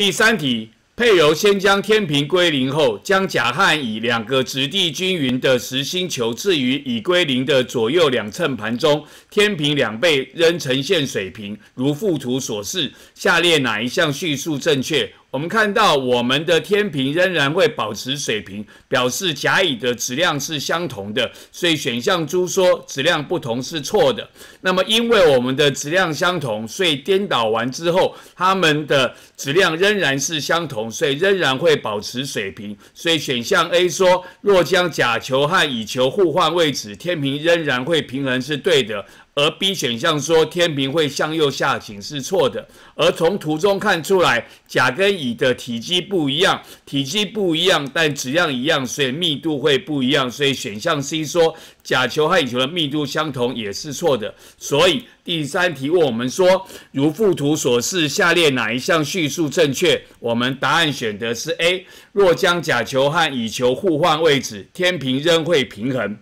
第三题，配油先将天平归零后，将甲和乙两个质地均匀的实心球置于已归零的左右两秤盘中，天平两倍仍呈现水平，如附图所示。下列哪一项叙述正确？我们看到我们的天平仍然会保持水平，表示甲乙的质量是相同的，所以选项猪说质量不同是错的。那么因为我们的质量相同，所以颠倒完之后，他们的质量仍然是相同，所以仍然会保持水平。所以选项 A 说若将甲球和乙球互换位置，天平仍然会平衡是对的，而 B 选项说天平会向右下倾是错的。而从图中看出来，甲跟乙的体积不一样，体积不一样，但质量一样，所以密度会不一样。所以选项 C 说甲球和乙球的密度相同也是错的。所以第三题问我们说，如附图所示，下列哪一项叙述正确？我们答案选的是 A。若将甲球和乙球互换位置，天平仍会平衡。